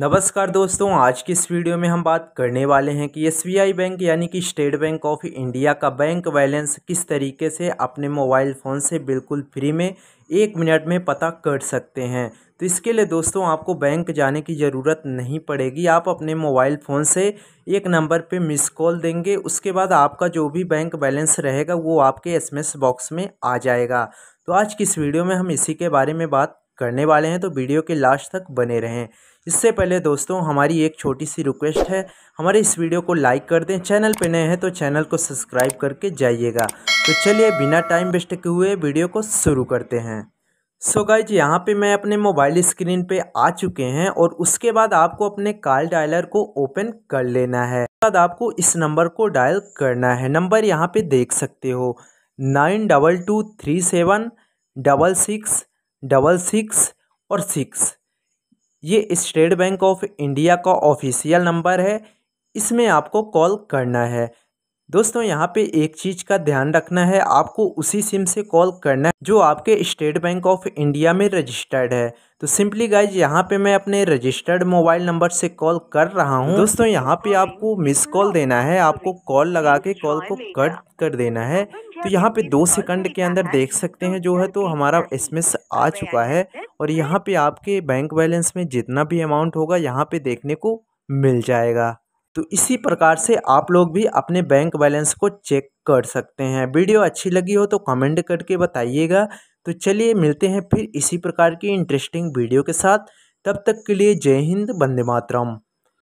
नमस्कार दोस्तों आज की इस वीडियो में हम बात करने वाले हैं कि एस बैंक यानी कि स्टेट बैंक ऑफ इंडिया का बैंक बैलेंस किस तरीके से अपने मोबाइल फ़ोन से बिल्कुल फ्री में एक मिनट में पता कर सकते हैं तो इसके लिए दोस्तों आपको बैंक जाने की ज़रूरत नहीं पड़ेगी आप अपने मोबाइल फ़ोन से एक नंबर पे मिस कॉल देंगे उसके बाद आपका जो भी बैंक बैलेंस रहेगा वो आपके एसएमएस बॉक्स में आ जाएगा तो आज की इस वीडियो में हम इसी के बारे में बात करने वाले हैं तो वीडियो के लास्ट तक बने रहें इससे पहले दोस्तों हमारी एक छोटी सी रिक्वेस्ट है हमारे इस वीडियो को लाइक कर दें चैनल पर नए हैं तो चैनल को सब्सक्राइब करके जाइएगा तो चलिए बिना टाइम वेस्ट किए हुए वीडियो को शुरू करते हैं सो so गाइज यहाँ पे मैं अपने मोबाइल स्क्रीन पे आ चुके हैं और उसके बाद आपको अपने कॉल डायलर को ओपन कर लेना है उसके बाद आपको इस नंबर को डायल करना है नंबर यहाँ पे देख सकते हो nine double two three seven double six double six और सिक्स ये स्टेट बैंक ऑफ इंडिया का ऑफिशियल नंबर है इसमें आपको कॉल करना है दोस्तों यहाँ पे एक चीज़ का ध्यान रखना है आपको उसी सिम से कॉल करना है जो आपके स्टेट बैंक ऑफ इंडिया में रजिस्टर्ड है तो सिंपली गाइज यहाँ पे मैं अपने रजिस्टर्ड मोबाइल नंबर से कॉल कर रहा हूँ दोस्तों यहाँ पे आपको मिस कॉल देना है आपको कॉल लगा के कॉल को कट कर देना है तो यहाँ पे दो सेकंड के अंदर देख सकते हैं जो है तो हमारा एसएमएस आ चुका है और यहाँ पे आपके बैंक बैलेंस में जितना भी अमाउंट होगा यहाँ पे देखने को मिल जाएगा तो इसी प्रकार से आप लोग भी अपने बैंक बैलेंस को चेक कर सकते हैं वीडियो अच्छी लगी हो तो कमेंट करके बताइएगा तो चलिए मिलते हैं फिर इसी प्रकार की इंटरेस्टिंग वीडियो के साथ तब तक के लिए जय हिंद बंदे मातरम